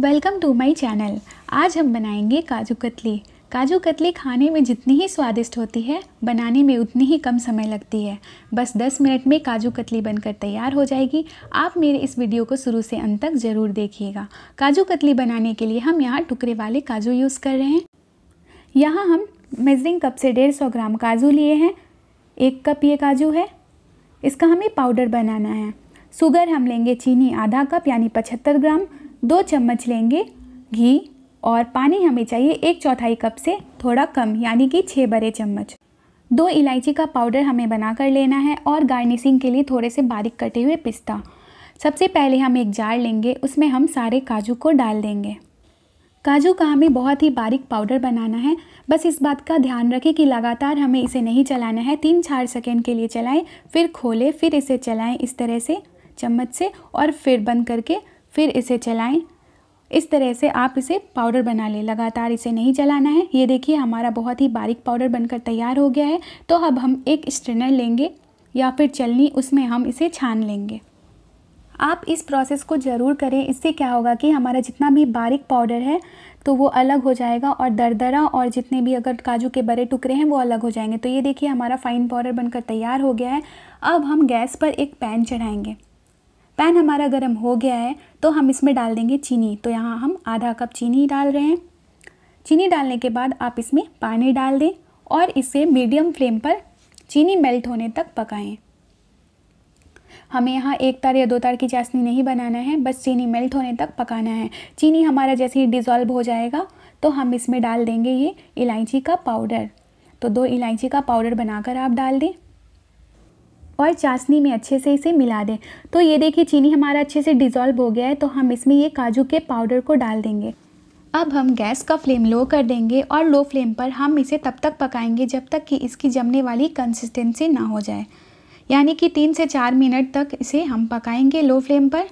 welcome to my channel आज हम बनाएंगे काजू कतली काजू कतली खाने में जितनी ही स्वादिष्ट होती है बनाने में उतनी ही कम समय लगती है बस 10 मिनट में काजू कतली बनकर तैयार हो जाएगी आप मेरे इस वीडियो को शुरू से अंत तक ज़रूर देखिएगा काजू कतली बनाने के लिए हम यहाँ टुकड़े वाले काजू यूज़ कर रहे हैं यहाँ हम मेजरिंग कप से डेढ़ सौ ग्राम काजू लिए हैं एक कप ये काजू है इसका हमें पाउडर बनाना है शुगर हम लेंगे चीनी आधा कप यानी पचहत्तर ग्राम दो चम्मच लेंगे घी और पानी हमें चाहिए एक चौथाई कप से थोड़ा कम यानी कि छः बड़े चम्मच दो इलायची का पाउडर हमें बना कर लेना है और गार्निशिंग के लिए थोड़े से बारीक कटे हुए पिस्ता सबसे पहले हम एक जार लेंगे उसमें हम सारे काजू को डाल देंगे काजू का हमें बहुत ही बारीक पाउडर बनाना है बस इस बात का ध्यान रखें कि लगातार हमें इसे नहीं चलाना है तीन चार सेकेंड के लिए चलाएँ फिर खोलें फिर इसे चलाएँ इस तरह से चम्मच से और फिर बंद करके फिर इसे चलाएं इस तरह से आप इसे पाउडर बना लें लगातार इसे नहीं चलाना है ये देखिए हमारा बहुत ही बारीक पाउडर बनकर तैयार हो गया है तो अब हम एक स्ट्रेनर लेंगे या फिर चलनी उसमें हम इसे छान लेंगे आप इस प्रोसेस को ज़रूर करें इससे क्या होगा कि हमारा जितना भी बारीक पाउडर है तो वो अलग हो जाएगा और दरदरा और जितने भी अगर काजू के बड़े टुकड़े हैं वो अलग हो जाएंगे तो ये देखिए हमारा फ़ाइन पाउडर बनकर तैयार हो गया है अब हम गैस पर एक पैन चढ़ाएंगे पैन हमारा गर्म हो गया है तो हम इसमें डाल देंगे चीनी तो यहाँ हम आधा कप चीनी डाल रहे हैं चीनी डालने के बाद आप इसमें पानी डाल दें और इसे मीडियम फ्लेम पर चीनी मेल्ट होने तक पकाएं हमें यहाँ एक तार या दो तार की चाशनी नहीं बनाना है बस चीनी मेल्ट होने तक पकाना है चीनी हमारा जैसे ही डिज़ोल्व हो जाएगा तो हम इसमें डाल देंगे ये इलायची का पाउडर तो दो इलायची का पाउडर बनाकर आप डाल दें और चाशनी में अच्छे से इसे मिला दें तो ये देखिए चीनी हमारा अच्छे से डिज़ोल्व हो गया है तो हम इसमें ये काजू के पाउडर को डाल देंगे अब हम गैस का फ्लेम लो कर देंगे और लो फ्लेम पर हम इसे तब तक पकाएंगे जब तक कि इसकी जमने वाली कंसिस्टेंसी ना हो जाए यानी कि तीन से चार मिनट तक इसे हम पकाएंगे लो फ्लेम पर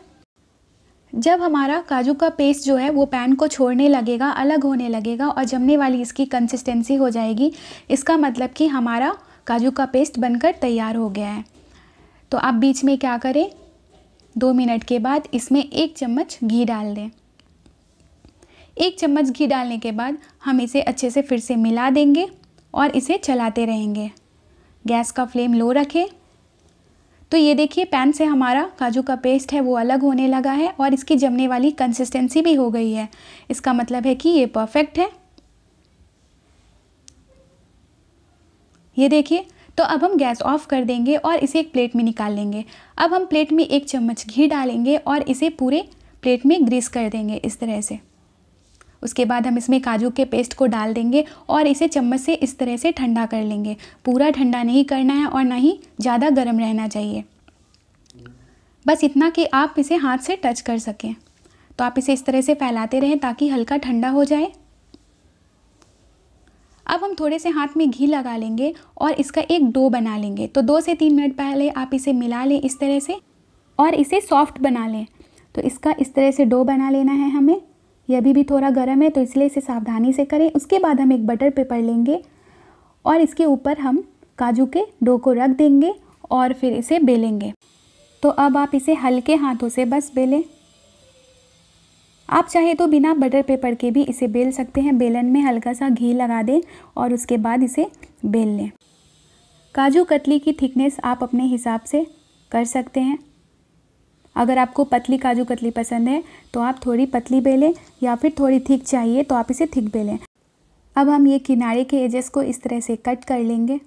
जब हमारा काजू का पेस्ट जो है वो पैन को छोड़ने लगेगा अलग होने लगेगा और जमने वाली इसकी कंसिस्टेंसी हो जाएगी इसका मतलब कि हमारा काजू का पेस्ट बनकर तैयार हो गया है तो आप बीच में क्या करें दो मिनट के बाद इसमें एक चम्मच घी डाल दें एक चम्मच घी डालने के बाद हम इसे अच्छे से फिर से मिला देंगे और इसे चलाते रहेंगे गैस का फ्लेम लो रखें तो ये देखिए पैन से हमारा काजू का पेस्ट है वो अलग होने लगा है और इसकी जमने वाली कंसिस्टेंसी भी हो गई है इसका मतलब है कि ये परफेक्ट है ये देखिए तो अब हम गैस ऑफ कर देंगे और इसे एक प्लेट में निकाल लेंगे अब हम प्लेट में एक चम्मच घी डालेंगे और इसे पूरे प्लेट में ग्रीस कर देंगे इस तरह से उसके बाद हम इसमें काजू के पेस्ट को डाल देंगे और इसे चम्मच से इस तरह से ठंडा कर लेंगे पूरा ठंडा नहीं करना है और ना ही ज़्यादा गर्म रहना चाहिए बस इतना कि आप इसे हाथ से टच कर सकें तो आप इसे इस तरह से फैलाते रहें ताकि हल्का ठंडा हो जाए अब हम थोड़े से हाथ में घी लगा लेंगे और इसका एक डो बना लेंगे तो दो से तीन मिनट पहले आप इसे मिला लें इस तरह से और इसे सॉफ्ट बना लें तो इसका इस तरह से डो बना लेना है हमें यह अभी भी थोड़ा गर्म है तो इसलिए इसे सावधानी से करें उसके बाद हम एक बटर पेपर लेंगे और इसके ऊपर हम काजू के डो को रख देंगे और फिर इसे बेलेंगे तो अब आप इसे हल्के हाथों से बस बेलें आप चाहे तो बिना बटर पेपर के भी इसे बेल सकते हैं बेलन में हल्का सा घी लगा दें और उसके बाद इसे बेल लें काजू कतली की थिकनेस आप अपने हिसाब से कर सकते हैं अगर आपको पतली काजू कतली पसंद है तो आप थोड़ी पतली बेलें या फिर थोड़ी थिक चाहिए तो आप इसे थिक बेलें अब हम ये किनारे के एजेस को इस तरह से कट कर लेंगे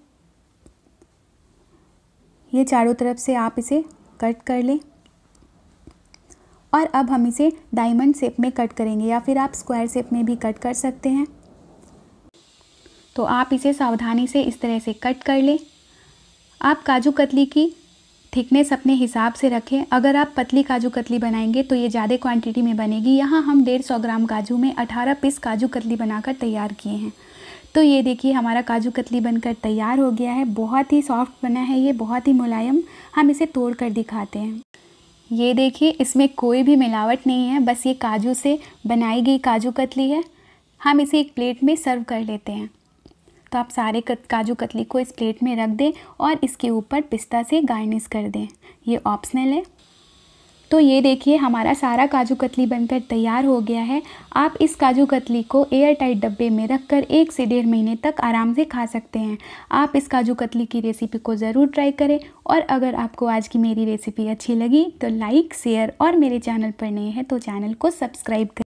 ये चारों तरफ से आप इसे कट कर लें और अब हम इसे डायमंड शेप में कट करेंगे या फिर आप स्क्वायर शेप में भी कट कर सकते हैं तो आप इसे सावधानी से इस तरह से कट कर लें आप काजू कतली की थिकनेस अपने हिसाब से रखें अगर आप पतली काजू कतली बनाएंगे तो ये ज़्यादा क्वांटिटी में बनेगी यहाँ हम डेढ़ सौ ग्राम काजू में अठारह पीस काजू कतली बनाकर तैयार किए हैं तो ये देखिए हमारा काजू कतली बनकर तैयार हो गया है बहुत ही सॉफ्ट बना है ये बहुत ही मुलायम हम इसे तोड़ कर दिखाते हैं ये देखिए इसमें कोई भी मिलावट नहीं है बस ये काजू से बनाई गई काजू कतली है हम इसे एक प्लेट में सर्व कर लेते हैं तो आप सारे काजू कतली को इस प्लेट में रख दें और इसके ऊपर पिस्ता से गार्निश कर दें ये ऑप्शनल है तो ये देखिए हमारा सारा काजू कतली बनकर तैयार हो गया है आप इस काजू कतली को एयर टाइट डब्बे में रखकर एक से डेढ़ महीने तक आराम से खा सकते हैं आप इस काजू कतली की रेसिपी को ज़रूर ट्राई करें और अगर आपको आज की मेरी रेसिपी अच्छी लगी तो लाइक शेयर और मेरे चैनल पर नए हैं तो चैनल को सब्सक्राइब करें